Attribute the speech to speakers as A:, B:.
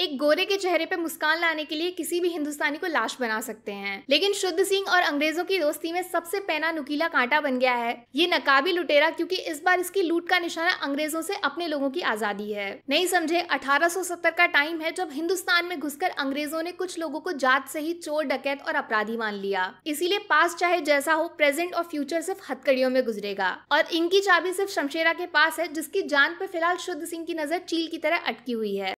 A: एक गोरे के चेहरे पर मुस्कान लाने के लिए किसी भी हिंदुस्तानी को लाश बना सकते हैं लेकिन शुद्ध सिंह और अंग्रेजों की दोस्ती में सबसे पहना नुकीला कांटा बन गया है ये नकाबी लुटेरा क्योंकि इस बार इसकी लूट का निशाना अंग्रेजों से अपने लोगों की आजादी है नहीं समझे 1870 का टाइम है जब हिंदुस्तान में घुसकर अंग्रेजों ने कुछ लोगों को जात से ही चोर डकैत और अपराधी मान लिया इसीलिए पास चाहे जैसा हो प्रेजेंट और फ्यूचर सिर्फ हथकड़ियों में गुजरेगा और इनकी चाबी सिर्फ शमशेरा के पास है जिसकी जान पर फिलहाल शुद्ध सिंह की नजर चील की तरह अटकी हुई है